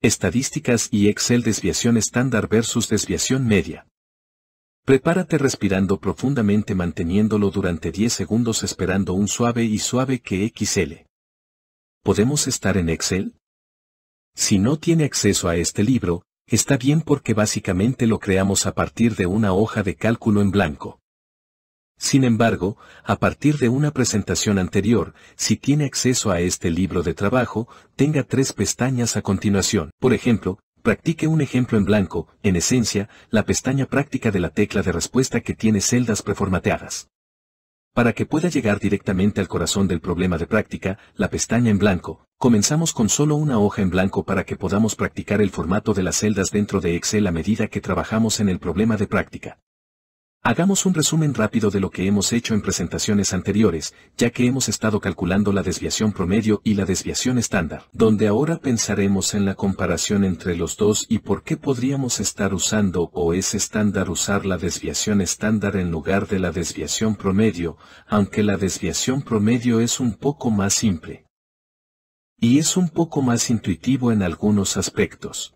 Estadísticas y Excel desviación estándar versus desviación media. Prepárate respirando profundamente manteniéndolo durante 10 segundos esperando un suave y suave que XL. ¿Podemos estar en Excel? Si no tiene acceso a este libro, está bien porque básicamente lo creamos a partir de una hoja de cálculo en blanco. Sin embargo, a partir de una presentación anterior, si tiene acceso a este libro de trabajo, tenga tres pestañas a continuación. Por ejemplo, practique un ejemplo en blanco, en esencia, la pestaña práctica de la tecla de respuesta que tiene celdas preformateadas. Para que pueda llegar directamente al corazón del problema de práctica, la pestaña en blanco, comenzamos con solo una hoja en blanco para que podamos practicar el formato de las celdas dentro de Excel a medida que trabajamos en el problema de práctica. Hagamos un resumen rápido de lo que hemos hecho en presentaciones anteriores, ya que hemos estado calculando la desviación promedio y la desviación estándar, donde ahora pensaremos en la comparación entre los dos y por qué podríamos estar usando o es estándar usar la desviación estándar en lugar de la desviación promedio, aunque la desviación promedio es un poco más simple. Y es un poco más intuitivo en algunos aspectos.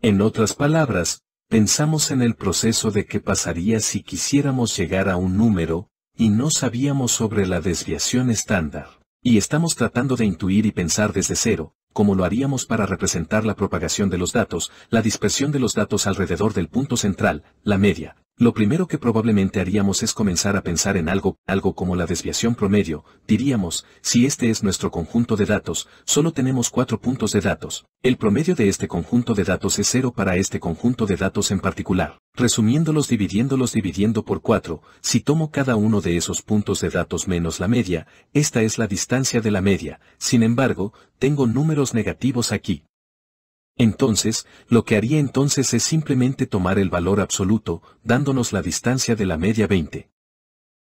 En otras palabras, Pensamos en el proceso de qué pasaría si quisiéramos llegar a un número, y no sabíamos sobre la desviación estándar. Y estamos tratando de intuir y pensar desde cero, como lo haríamos para representar la propagación de los datos, la dispersión de los datos alrededor del punto central, la media, lo primero que probablemente haríamos es comenzar a pensar en algo, algo como la desviación promedio, diríamos, si este es nuestro conjunto de datos, solo tenemos cuatro puntos de datos, el promedio de este conjunto de datos es cero para este conjunto de datos en particular. Resumiéndolos dividiéndolos dividiendo por cuatro. si tomo cada uno de esos puntos de datos menos la media, esta es la distancia de la media, sin embargo, tengo números negativos aquí. Entonces, lo que haría entonces es simplemente tomar el valor absoluto, dándonos la distancia de la media 20.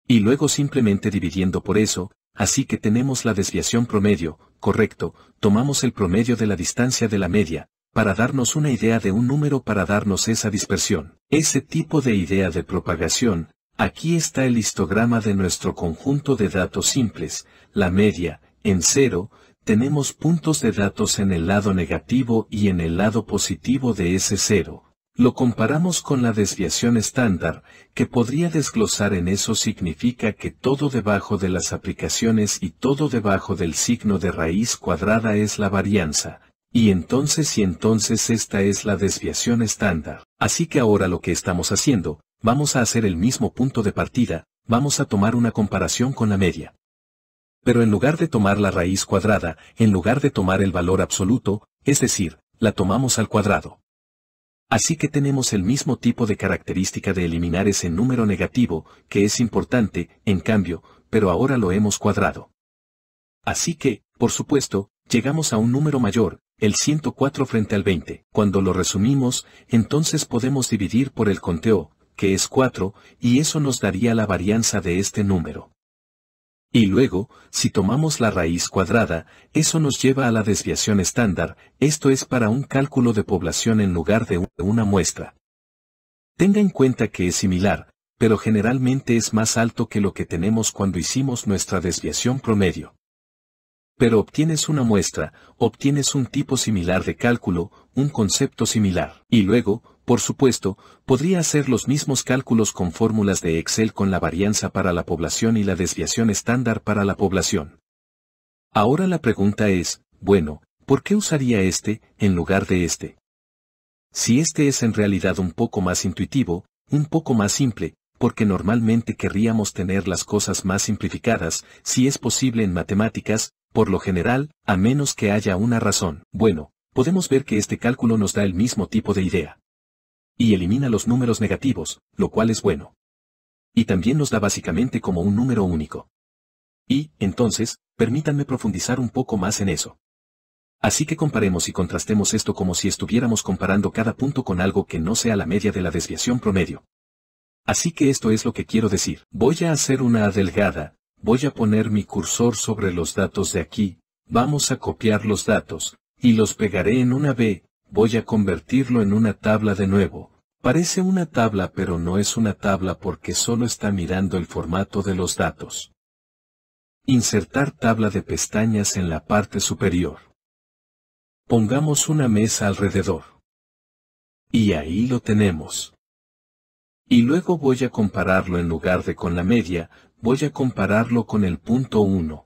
Y luego simplemente dividiendo por eso, así que tenemos la desviación promedio, correcto, tomamos el promedio de la distancia de la media, para darnos una idea de un número para darnos esa dispersión. Ese tipo de idea de propagación, aquí está el histograma de nuestro conjunto de datos simples, la media, en cero, tenemos puntos de datos en el lado negativo y en el lado positivo de ese cero. Lo comparamos con la desviación estándar, que podría desglosar en eso significa que todo debajo de las aplicaciones y todo debajo del signo de raíz cuadrada es la varianza, y entonces y entonces esta es la desviación estándar. Así que ahora lo que estamos haciendo, vamos a hacer el mismo punto de partida, vamos a tomar una comparación con la media. Pero en lugar de tomar la raíz cuadrada, en lugar de tomar el valor absoluto, es decir, la tomamos al cuadrado. Así que tenemos el mismo tipo de característica de eliminar ese número negativo, que es importante, en cambio, pero ahora lo hemos cuadrado. Así que, por supuesto, llegamos a un número mayor, el 104 frente al 20. Cuando lo resumimos, entonces podemos dividir por el conteo, que es 4, y eso nos daría la varianza de este número. Y luego, si tomamos la raíz cuadrada, eso nos lleva a la desviación estándar, esto es para un cálculo de población en lugar de una muestra. Tenga en cuenta que es similar, pero generalmente es más alto que lo que tenemos cuando hicimos nuestra desviación promedio. Pero obtienes una muestra, obtienes un tipo similar de cálculo, un concepto similar. Y luego, por supuesto, podría hacer los mismos cálculos con fórmulas de Excel con la varianza para la población y la desviación estándar para la población. Ahora la pregunta es, bueno, ¿por qué usaría este en lugar de este? Si este es en realidad un poco más intuitivo, un poco más simple, porque normalmente querríamos tener las cosas más simplificadas, si es posible en matemáticas, por lo general, a menos que haya una razón. Bueno, podemos ver que este cálculo nos da el mismo tipo de idea y elimina los números negativos, lo cual es bueno. Y también nos da básicamente como un número único. Y, entonces, permítanme profundizar un poco más en eso. Así que comparemos y contrastemos esto como si estuviéramos comparando cada punto con algo que no sea la media de la desviación promedio. Así que esto es lo que quiero decir. Voy a hacer una adelgada, voy a poner mi cursor sobre los datos de aquí, vamos a copiar los datos, y los pegaré en una B, voy a convertirlo en una tabla de nuevo. Parece una tabla pero no es una tabla porque solo está mirando el formato de los datos. Insertar tabla de pestañas en la parte superior. Pongamos una mesa alrededor. Y ahí lo tenemos. Y luego voy a compararlo en lugar de con la media, voy a compararlo con el punto 1.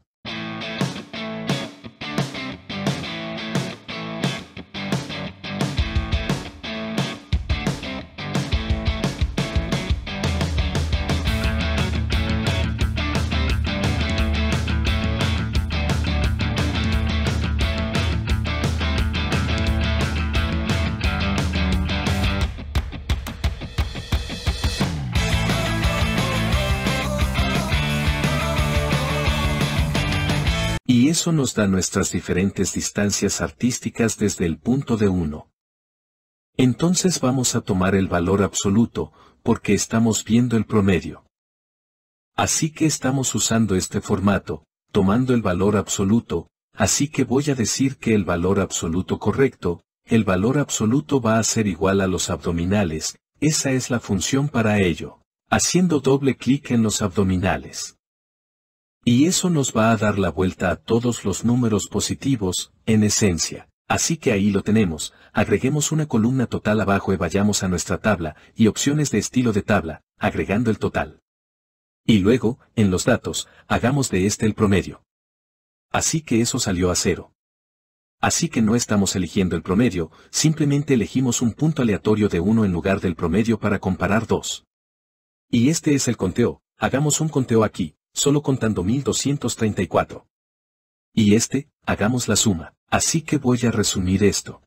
Y eso nos da nuestras diferentes distancias artísticas desde el punto de uno. Entonces vamos a tomar el valor absoluto, porque estamos viendo el promedio. Así que estamos usando este formato, tomando el valor absoluto, así que voy a decir que el valor absoluto correcto, el valor absoluto va a ser igual a los abdominales, esa es la función para ello, haciendo doble clic en los abdominales. Y eso nos va a dar la vuelta a todos los números positivos, en esencia. Así que ahí lo tenemos, agreguemos una columna total abajo y vayamos a nuestra tabla, y opciones de estilo de tabla, agregando el total. Y luego, en los datos, hagamos de este el promedio. Así que eso salió a cero. Así que no estamos eligiendo el promedio, simplemente elegimos un punto aleatorio de 1 en lugar del promedio para comparar dos. Y este es el conteo, hagamos un conteo aquí, solo contando 1234. Y este, hagamos la suma, así que voy a resumir esto.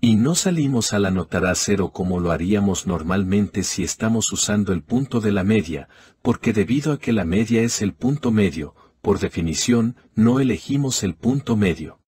Y no salimos a la a cero como lo haríamos normalmente si estamos usando el punto de la media, porque debido a que la media es el punto medio, por definición, no elegimos el punto medio.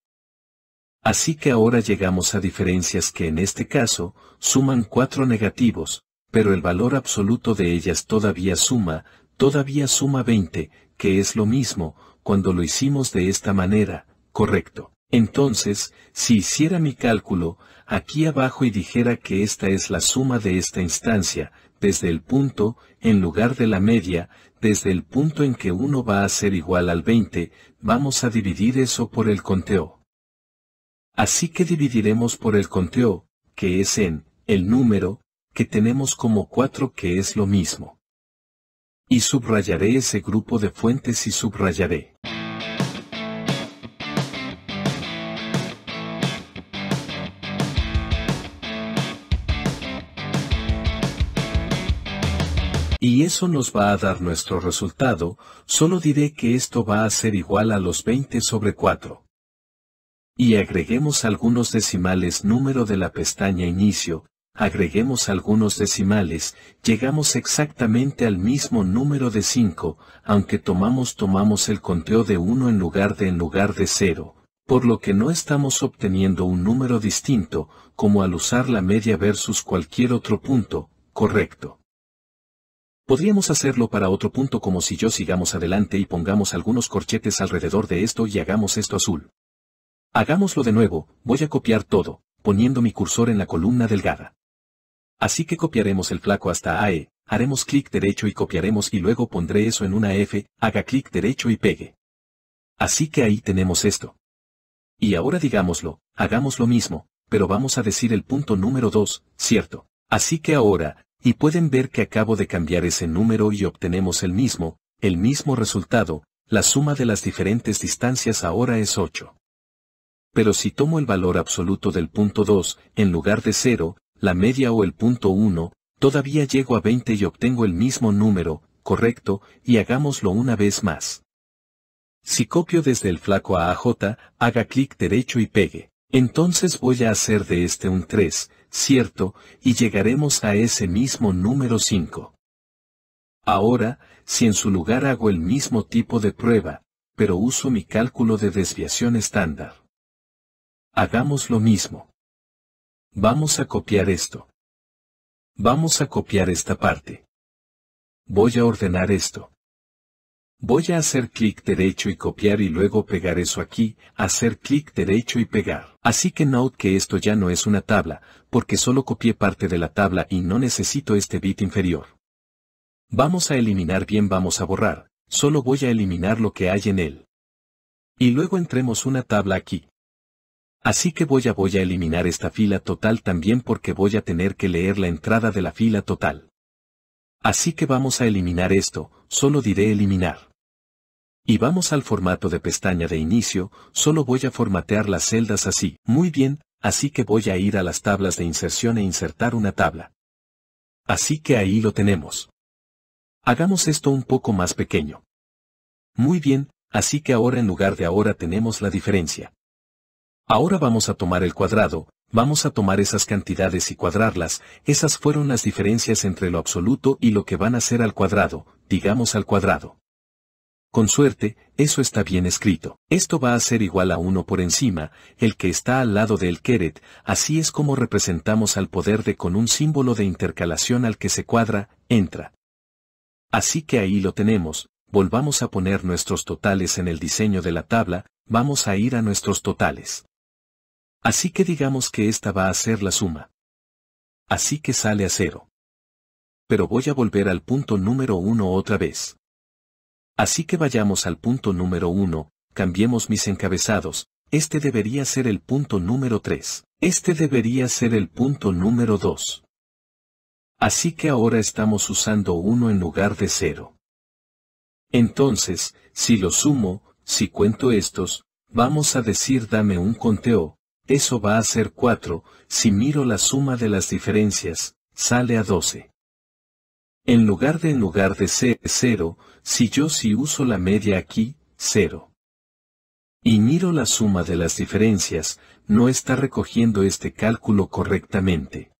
Así que ahora llegamos a diferencias que en este caso, suman cuatro negativos, pero el valor absoluto de ellas todavía suma, todavía suma 20, que es lo mismo, cuando lo hicimos de esta manera, correcto. Entonces, si hiciera mi cálculo, aquí abajo y dijera que esta es la suma de esta instancia, desde el punto, en lugar de la media, desde el punto en que uno va a ser igual al 20, vamos a dividir eso por el conteo. Así que dividiremos por el conteo, que es en, el número, que tenemos como 4 que es lo mismo. Y subrayaré ese grupo de fuentes y subrayaré. Y eso nos va a dar nuestro resultado, solo diré que esto va a ser igual a los 20 sobre 4. Y agreguemos algunos decimales número de la pestaña Inicio, agreguemos algunos decimales, llegamos exactamente al mismo número de 5, aunque tomamos tomamos el conteo de 1 en lugar de en lugar de 0, por lo que no estamos obteniendo un número distinto, como al usar la media versus cualquier otro punto, correcto. Podríamos hacerlo para otro punto como si yo sigamos adelante y pongamos algunos corchetes alrededor de esto y hagamos esto azul. Hagámoslo de nuevo, voy a copiar todo, poniendo mi cursor en la columna delgada. Así que copiaremos el flaco hasta AE, haremos clic derecho y copiaremos y luego pondré eso en una F, haga clic derecho y pegue. Así que ahí tenemos esto. Y ahora digámoslo, hagamos lo mismo, pero vamos a decir el punto número 2, ¿cierto? Así que ahora, y pueden ver que acabo de cambiar ese número y obtenemos el mismo, el mismo resultado, la suma de las diferentes distancias ahora es 8. Pero si tomo el valor absoluto del punto 2, en lugar de 0, la media o el punto 1, todavía llego a 20 y obtengo el mismo número, correcto, y hagámoslo una vez más. Si copio desde el flaco a AJ, haga clic derecho y pegue. Entonces voy a hacer de este un 3, cierto, y llegaremos a ese mismo número 5. Ahora, si en su lugar hago el mismo tipo de prueba, pero uso mi cálculo de desviación estándar. Hagamos lo mismo. Vamos a copiar esto. Vamos a copiar esta parte. Voy a ordenar esto. Voy a hacer clic derecho y copiar y luego pegar eso aquí, hacer clic derecho y pegar. Así que note que esto ya no es una tabla, porque solo copié parte de la tabla y no necesito este bit inferior. Vamos a eliminar bien vamos a borrar, solo voy a eliminar lo que hay en él. Y luego entremos una tabla aquí. Así que voy a voy a eliminar esta fila total también porque voy a tener que leer la entrada de la fila total. Así que vamos a eliminar esto, solo diré eliminar. Y vamos al formato de pestaña de inicio, solo voy a formatear las celdas así. Muy bien, así que voy a ir a las tablas de inserción e insertar una tabla. Así que ahí lo tenemos. Hagamos esto un poco más pequeño. Muy bien, así que ahora en lugar de ahora tenemos la diferencia. Ahora vamos a tomar el cuadrado, vamos a tomar esas cantidades y cuadrarlas, esas fueron las diferencias entre lo absoluto y lo que van a ser al cuadrado, digamos al cuadrado. Con suerte, eso está bien escrito. Esto va a ser igual a uno por encima, el que está al lado del queret, así es como representamos al poder de con un símbolo de intercalación al que se cuadra, entra. Así que ahí lo tenemos, volvamos a poner nuestros totales en el diseño de la tabla, vamos a ir a nuestros totales. Así que digamos que esta va a ser la suma. Así que sale a cero. Pero voy a volver al punto número uno otra vez. Así que vayamos al punto número uno, cambiemos mis encabezados, este debería ser el punto número 3. Este debería ser el punto número 2. Así que ahora estamos usando 1 en lugar de 0. Entonces, si lo sumo, si cuento estos, vamos a decir dame un conteo, eso va a ser 4, si miro la suma de las diferencias, sale a 12. En lugar de en lugar de 0, si yo si uso la media aquí, 0. Y miro la suma de las diferencias, no está recogiendo este cálculo correctamente.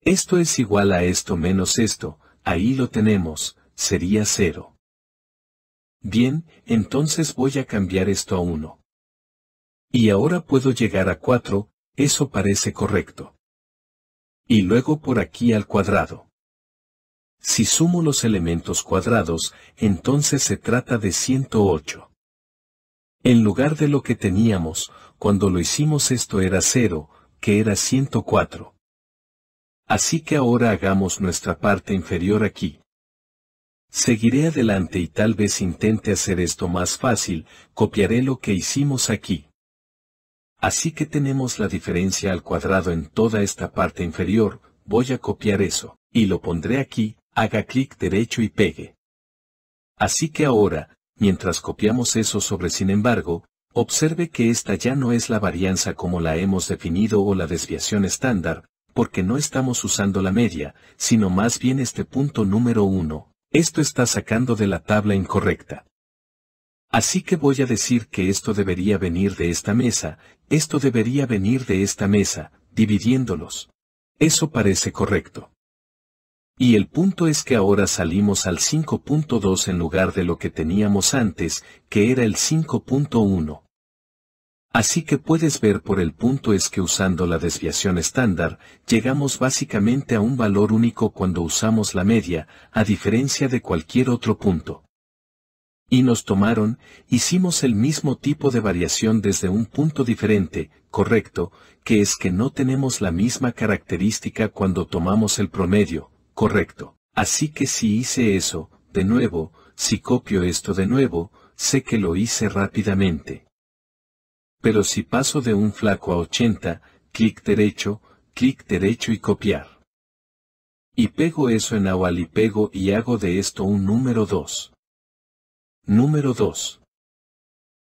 Esto es igual a esto menos esto, ahí lo tenemos, sería 0. Bien, entonces voy a cambiar esto a 1 y ahora puedo llegar a 4, eso parece correcto. Y luego por aquí al cuadrado. Si sumo los elementos cuadrados, entonces se trata de 108. En lugar de lo que teníamos, cuando lo hicimos esto era 0, que era 104. Así que ahora hagamos nuestra parte inferior aquí. Seguiré adelante y tal vez intente hacer esto más fácil, copiaré lo que hicimos aquí. Así que tenemos la diferencia al cuadrado en toda esta parte inferior, voy a copiar eso, y lo pondré aquí, haga clic derecho y pegue. Así que ahora, mientras copiamos eso sobre sin embargo, observe que esta ya no es la varianza como la hemos definido o la desviación estándar, porque no estamos usando la media, sino más bien este punto número 1. Esto está sacando de la tabla incorrecta. Así que voy a decir que esto debería venir de esta mesa, esto debería venir de esta mesa, dividiéndolos. Eso parece correcto. Y el punto es que ahora salimos al 5.2 en lugar de lo que teníamos antes, que era el 5.1. Así que puedes ver por el punto es que usando la desviación estándar, llegamos básicamente a un valor único cuando usamos la media, a diferencia de cualquier otro punto y nos tomaron, hicimos el mismo tipo de variación desde un punto diferente, correcto, que es que no tenemos la misma característica cuando tomamos el promedio, correcto. Así que si hice eso, de nuevo, si copio esto de nuevo, sé que lo hice rápidamente. Pero si paso de un flaco a 80, clic derecho, clic derecho y copiar. Y pego eso en AWAL y pego y hago de esto un número 2. Número 2.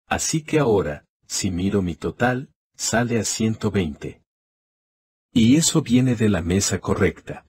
Así que ahora, si miro mi total, sale a 120. Y eso viene de la mesa correcta.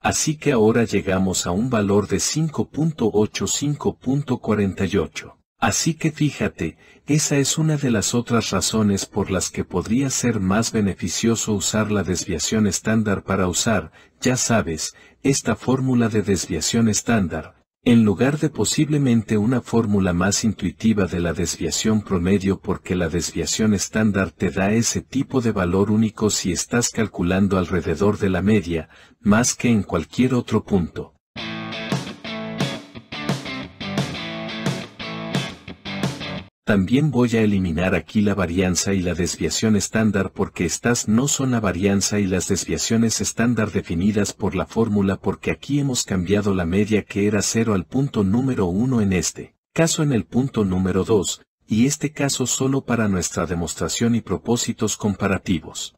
Así que ahora llegamos a un valor de 5.85.48. Así que fíjate, esa es una de las otras razones por las que podría ser más beneficioso usar la desviación estándar para usar, ya sabes, esta fórmula de desviación estándar, en lugar de posiblemente una fórmula más intuitiva de la desviación promedio porque la desviación estándar te da ese tipo de valor único si estás calculando alrededor de la media, más que en cualquier otro punto. También voy a eliminar aquí la varianza y la desviación estándar porque estas no son la varianza y las desviaciones estándar definidas por la fórmula porque aquí hemos cambiado la media que era 0 al punto número 1 en este caso en el punto número 2, y este caso solo para nuestra demostración y propósitos comparativos.